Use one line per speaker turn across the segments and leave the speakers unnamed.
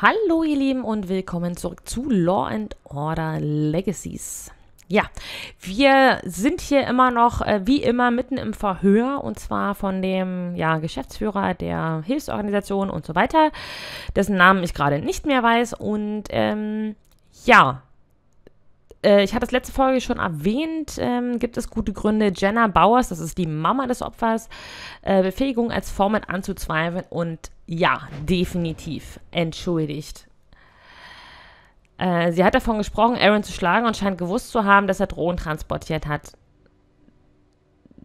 Hallo ihr Lieben und willkommen zurück zu Law and Order Legacies. Ja, wir sind hier immer noch, äh, wie immer, mitten im Verhör und zwar von dem ja, Geschäftsführer der Hilfsorganisation und so weiter, dessen Namen ich gerade nicht mehr weiß. Und ähm, ja, äh, ich hatte das letzte Folge schon erwähnt, ähm, gibt es gute Gründe, Jenna Bowers, das ist die Mama des Opfers, äh, Befähigung als Foreman anzuzweifeln und ja, definitiv entschuldigt. Äh, sie hat davon gesprochen, Aaron zu schlagen und scheint gewusst zu haben, dass er Drohnen transportiert hat.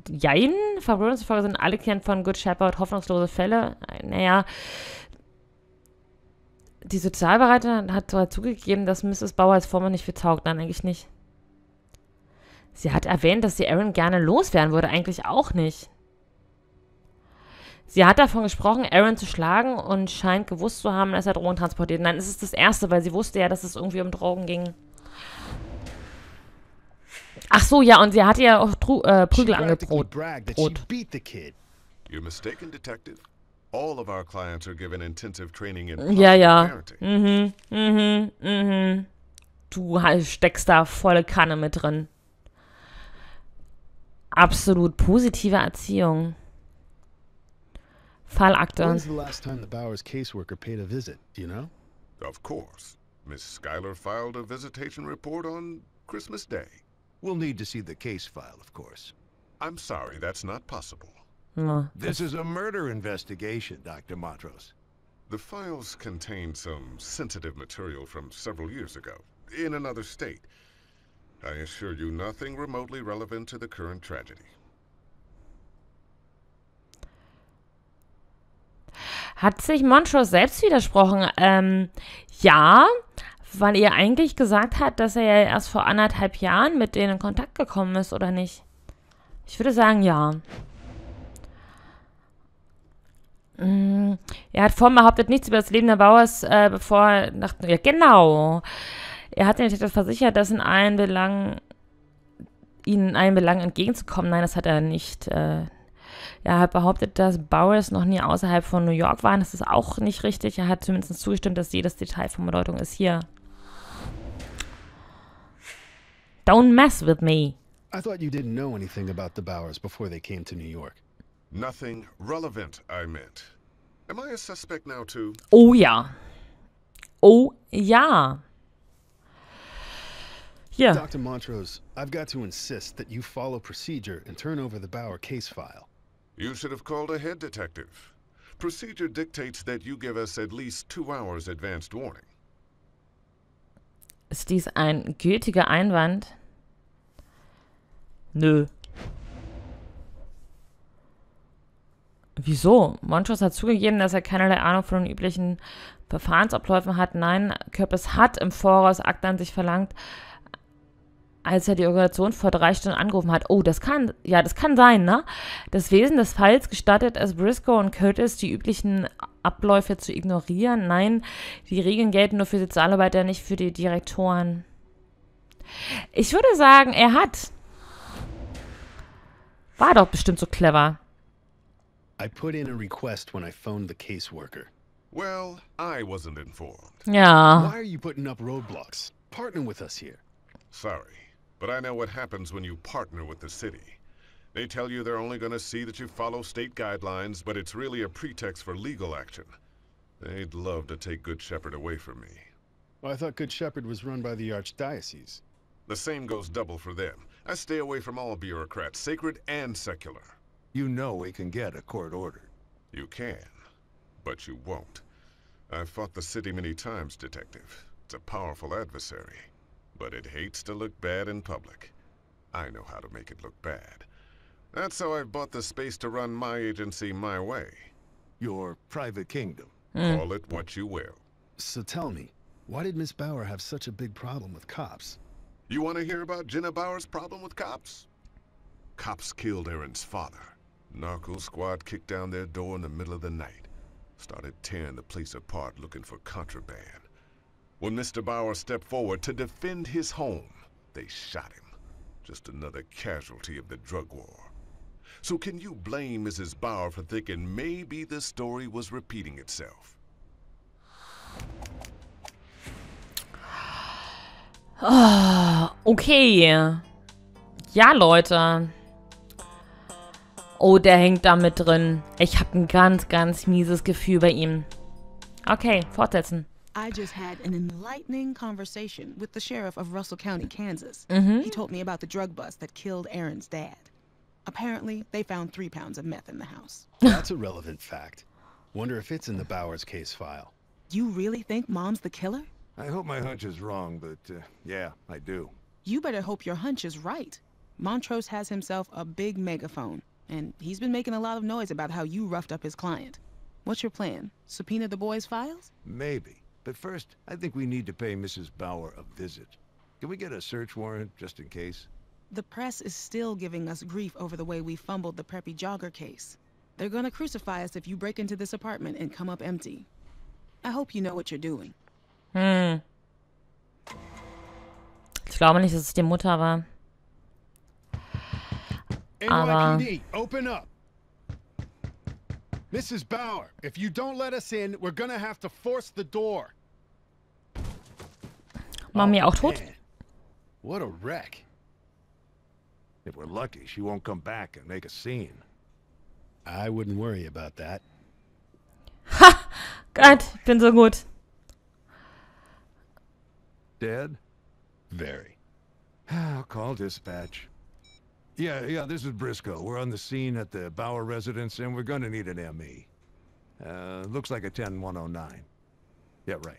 Jein, Verwirrung sind alle Klienten von Good Shepherd hoffnungslose Fälle. Äh, naja, die Sozialberaterin hat sogar zugegeben, dass Mrs. Bauer als Vormann nicht viel taugt. Nein, eigentlich nicht. Sie hat erwähnt, dass sie Aaron gerne loswerden würde. Eigentlich auch nicht. Sie hat davon gesprochen, Aaron zu schlagen und scheint gewusst zu haben, dass er Drogen transportiert. Nein, es ist das Erste, weil sie wusste ja, dass es irgendwie um Drogen ging. Ach so, ja, und sie hatte ja auch Tru äh, Prügel angedroht. Brot.
all of our clients are given intensive training in Ja, ja.
Mhm, mhm, mhm. Du steckst da volle Kanne mit drin. Absolut positive Erziehung. Fallakte. When's the
last time the Bowers caseworker
paid a visit, do you know? Of course. Miss Schuyler filed a visitation report on Christmas Day. We'll need to see the case file, of course. I'm sorry, that's not possible.
Oh, this
is a murder investigation, Dr. Matros. The files contain some sensitive material from several years ago, in another state. I assure you nothing remotely relevant to the current tragedy.
Hat sich Montrose selbst widersprochen? Ähm, ja, weil er eigentlich gesagt hat, dass er ja erst vor anderthalb Jahren mit denen in Kontakt gekommen ist, oder nicht? Ich würde sagen, ja. Mm, er hat vorhin behauptet, nichts über das Leben der Bauers, äh, bevor er nach, ja, genau. Er hat den versichert, dass in allen Belangen, ihnen in allen Belangen entgegenzukommen. Nein, das hat er nicht. Äh, er hat behauptet, dass Bowers noch nie außerhalb von New York waren. Das ist auch nicht richtig. Er hat zumindest zugestimmt, dass jedes Detail von Bedeutung ist. Hier. Don't mess with me.
I thought you didn't know anything about the Bowers before they came
to New York. Nothing relevant, I meant.
Am I a suspect now, too? Oh, yeah. Oh, yeah.
Yeah. Dr. Montrose, I've got to insist that you follow procedure and turn over the Bauer case
file. You should have called ahead, Detective. Procedure dictates that you give us at least two hours advanced warning.
Ist dies ein gültiger Einwand? Nö. Wieso? Montrose hat zugegeben, dass er keinerlei Ahnung von den üblichen Verfahrensabläufen hat. Nein, Köppes hat im Voraus Akte an sich verlangt, als er die Organisation vor drei Stunden angerufen hat. Oh, das kann, ja, das kann sein, ne? Das Wesen des Falls gestattet es Briscoe und Curtis, die üblichen Abläufe zu ignorieren. Nein, die Regeln gelten nur für Sozialarbeiter, nicht für die Direktoren. Ich würde sagen, er hat. War doch bestimmt so clever.
I put in a request when I phoned the caseworker.
Well, I wasn't informed. Yeah. Why are you putting up roadblocks? Partner with us here. Sorry, but I know what happens when you partner with the city. They tell you they're only going to see that you follow state guidelines, but it's really a pretext for legal action. They'd love to take Good Shepherd away from me.
Well, I thought Good Shepherd was run by the Archdiocese.
The same goes double for them. I stay away from all bureaucrats, sacred and secular. You know we can get a court order. You can, but you won't. I've fought the city many times, Detective. It's a powerful adversary, but it hates to look bad in public. I know how to make it look bad. That's how I've bought the space to run my agency my way. Your private kingdom.
Mm.
Call
it what you will.
So tell me, why did Miss Bauer have such a big problem with cops?
You want to hear about Jenna Bauer's problem with cops? Cops killed Aaron's father. Narco squad kicked down their door in the middle of the night. Started tearing the place apart looking for contraband. When Mr. Bauer stepped forward to defend his home, they shot him. Just another casualty of the drug war. So can you blame Mrs. Bauer for thinking maybe the story was repeating itself?
Ah, okay. Ja, Leute. Oh, der hängt da mit drin. Ich habe ein ganz, ganz mieses Gefühl bei ihm. Okay, fortsetzen.
I just had an enlightening conversation with the sheriff of Russell County, Kansas. Mm -hmm. He told me about the drug bust that killed Aaron's dad. Apparently, they found three pounds of meth in the house.
That's a relevant fact. Wonder if it's in the Bowers case file.
You really think Mom's the killer?
I hope my hunch is wrong, but uh, yeah, I
do. You better hope your hunch is right. Montrose has himself a big megaphone. And he's been making a lot of noise about how you roughed up his client. What's your plan? Subpoena the boy's files?
Maybe. But first, I think we need to pay Mrs. Bauer a visit. Can we get a search warrant, just in case?
The press is still giving us grief over the way we fumbled the preppy jogger case. They're gonna crucify us if you break into this apartment and come up empty. I hope you know what you're doing.
Hm. Ich glaube nicht, dass es die Mutter war.
Aber
Mrs. Bauer, if you don't let us in, we're gonna have
to force the door. Mommy, auch oh, tot?
What a wreck. If we're lucky, she won't come back and make a scene. I wouldn't worry about that.
Ha! Gott, bin so gut.
Dead? Very. I'll call dispatch. Yeah, yeah, this is Briscoe. We're on the scene at the Bauer residence, and we're gonna need an ME. Uh, looks like a 10109. Yeah, right.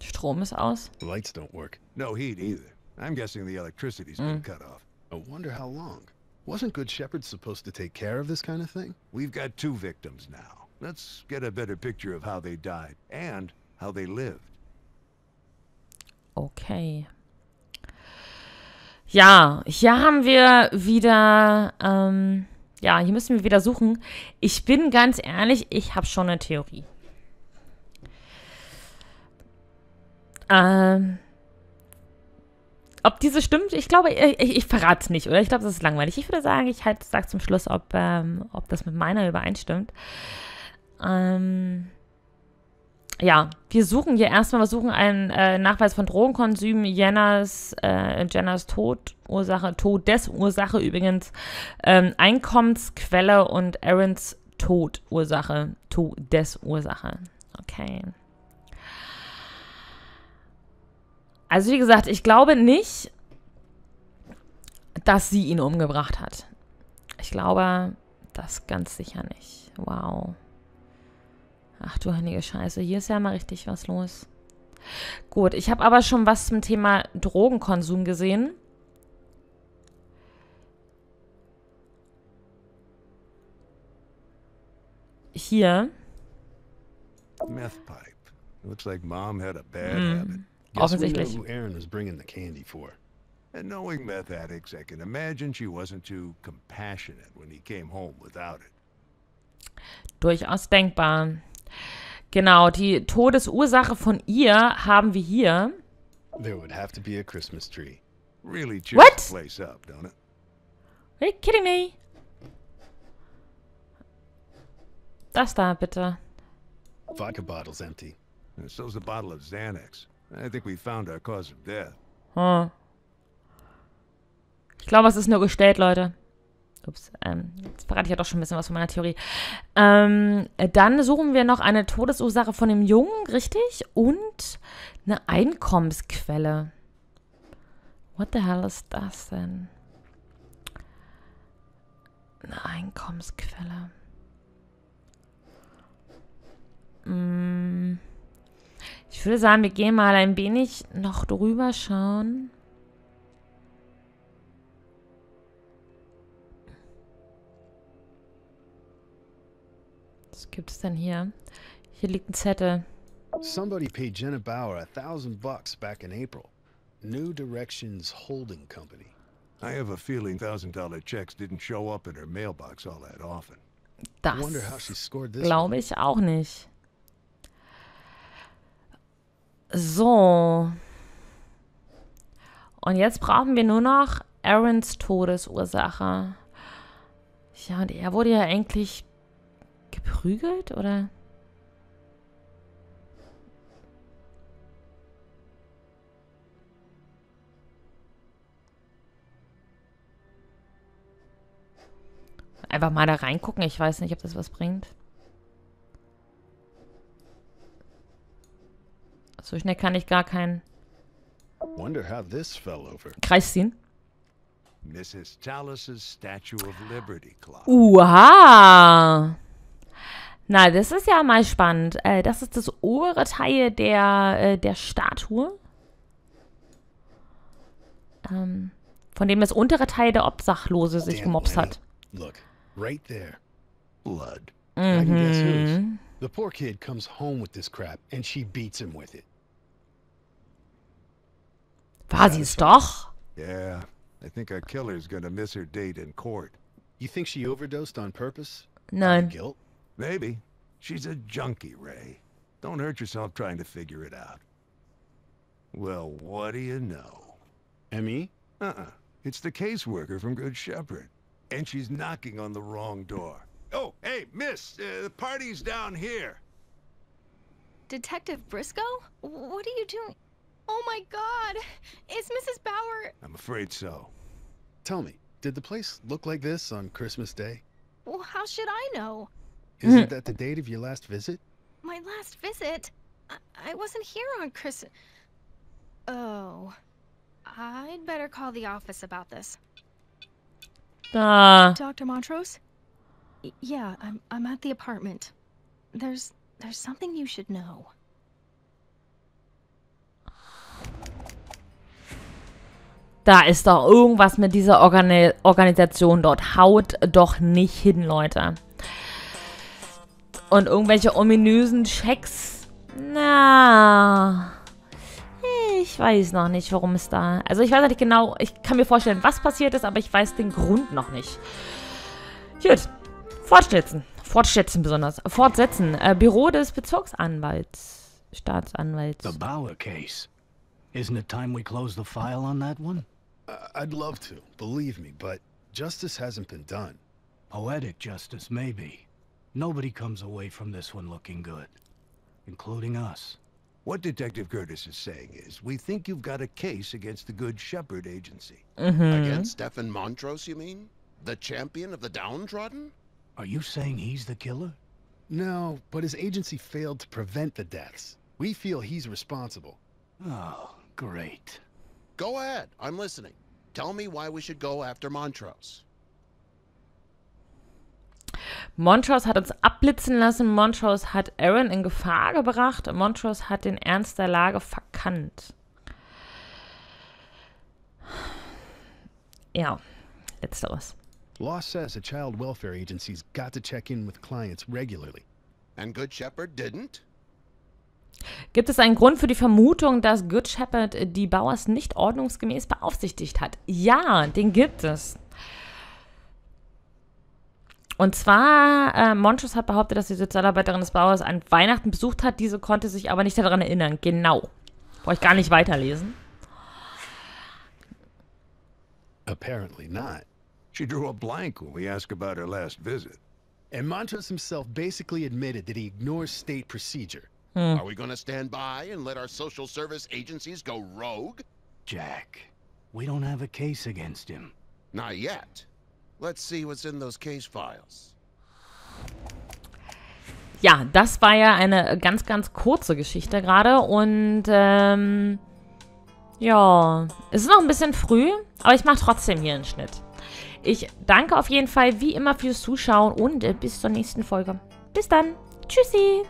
Strom is aus. Lights don't work. No heat either. I'm guessing the electricity's mm. been hmm. cut off. I wonder how long. Wasn't Good Shepherd supposed to take care of this kind of thing? We've got two victims now. Let's get a better picture of how they died and how they lived.
Okay. Ja, hier haben wir wieder, ähm, ja, hier müssen wir wieder suchen. Ich bin ganz ehrlich, ich habe schon eine Theorie. Ähm, ob diese stimmt, ich glaube, äh, ich, ich verrate es nicht, oder? Ich glaube, das ist langweilig. Ich würde sagen, ich halt sage zum Schluss, ob, ähm, ob das mit meiner übereinstimmt. Ähm, ja, wir suchen hier erstmal, wir suchen einen äh, Nachweis von Drogenkonsum, Jennas, äh, Jenners Tod, Todesursache übrigens, ähm, Einkommensquelle und Aarons Todursache, Todesursache. Okay. Also wie gesagt, ich glaube nicht, dass sie ihn umgebracht hat. Ich glaube das ganz sicher nicht. Wow. Ach du heilige Scheiße, hier ist ja mal richtig was los. Gut, ich habe aber schon was zum Thema Drogenkonsum gesehen. Hier.
Meth pipe. Looks like mom had a bad mm. habit. Offensichtlich. Who Aaron was bringing the candy for. And knowing meth addicts, I can imagine she wasn't too compassionate when he came home without it.
Durchaus denkbar. Genau, die Todesursache von ihr haben wir hier.
There would have to be a Christmas tree.
Really What? the
place up, don't it?
Are you kidding me? Das da bitte.
Vodka bottle's empty. And so's the bottle of Xanax. I think we found our cause of death.
Hm. Ich glaube, es ist nur gestellt, Leute. Ups, ähm, jetzt verrate ich ja doch schon ein bisschen was von meiner Theorie. Ähm, dann suchen wir noch eine Todesursache von dem Jungen, richtig? Und eine Einkommensquelle. What the hell ist das denn? Eine Einkommensquelle. Mm. Ich würde sagen, wir gehen mal ein wenig noch drüber schauen. gibt es denn hier? Hier liegt ein Zettel.
Somebody paid Jenna Bauer a thousand bucks back in April. New Directions
Holding Company. I have a feeling $1,000 checks didn't show up in her mailbox all that often. Das glaube ich auch
nicht. So. Und jetzt brauchen wir nur noch Aarons Todesursache. Ja, und er wurde ja eigentlich geprügelt oder? Einfach mal da reingucken. Ich weiß nicht, ob das was bringt. So schnell kann ich gar keinen
Kreis ziehen. Mrs. Tallis's Statue of Liberty Clock.
Uha! Na, das ist ja mal spannend. Äh, das ist das obere Teil der, äh, der Statue. Ähm, von dem das untere Teil der Obdachlose sich gemobst hat.
Look, right there. Blood.
I can guess whose. Mhm.
The poor kid comes home with this crap and she beats him with it. War sie es doch?
Yeah, I think our killer's gonna miss her date in court. You think she overdosed on purpose? Nein. Guilt? Maybe. She's a junkie, Ray. Don't hurt yourself trying to figure it out. Well, what do you know? Emmy? Uh-uh. It's the caseworker from Good Shepherd. And she's knocking on the wrong door. Oh, hey, miss! Uh, the party's down here.
Detective Briscoe? What are you doing? Oh my god! It's Mrs. Bauer!
I'm afraid so. Tell me, did the place look like this on Christmas Day?
Well, how should I know?
Isn't mm. that the date of your last visit?
My last visit? I, I wasn't here on Christmas. Oh. I'd better call the office about this. Uh. Ah. Dr. Montrose? Y yeah, I'm, I'm at the apartment. There's, there's something you should know.
Da ist doch irgendwas mit dieser Organi Organisation dort. Haut doch nicht hin, Leute. Und irgendwelche ominösen Schecks. Na. Ich weiß noch nicht, warum es da... Also ich weiß noch halt nicht genau, ich kann mir vorstellen, was passiert ist, aber ich weiß den Grund noch nicht. Gut. Fortsetzen. Fortsetzen besonders. Fortsetzen. Äh, Büro des Bezirksanwalts. Staatsanwalts. The
Bauer case. Isn't it time we close the file on that one? Uh, I'd love to, believe me, but justice hasn't been done. Poetic justice, maybe. Nobody comes away from this one looking good, including
us. What Detective Curtis is saying is, we think you've got a case against the Good Shepherd Agency. Mm -hmm. Against Stefan Montrose, you mean? The champion of the downtrodden? Are you
saying he's the killer? No, but his agency failed to prevent the deaths. We feel he's responsible. Oh, great. Go ahead. I'm listening. Tell me why we should go after Montrose.
Montrose hat uns abblitzen lassen, Montrose hat Aaron in Gefahr gebracht, Montrose hat den Ernst der Lage verkannt. Ja,
letzteres. Law says a child welfare agency's got to check in with clients regularly. And Good Shepherd didn't?
Gibt es einen Grund für die Vermutung, dass Good Shepherd die Bauers nicht ordnungsgemäß beaufsichtigt hat? Ja, den gibt es. Und zwar, äh, Monchus hat behauptet, dass die Sozialarbeiterin des Bauers an Weihnachten besucht hat. Diese konnte sich aber nicht daran erinnern. Genau. Brauche ich gar nicht weiterlesen.
Apparently not. She drew a blank when we asked about her last
visit. And Montrose himself basically admitted that he ignores state procedure.
Hmm. Are we gonna stand by and let our social service agencies go rogue? Jack,
we don't have a case against him.
Not yet. Let's see what's in those case
files.
Ja, das war ja eine äh, ganz, ganz kurze Geschichte gerade und ähm, ja, es ist noch ein bisschen früh, aber ich mache trotzdem hier einen Schnitt. Ich danke auf jeden Fall wie immer fürs Zuschauen und äh, bis zur nächsten Folge. Bis dann. Tschüssi.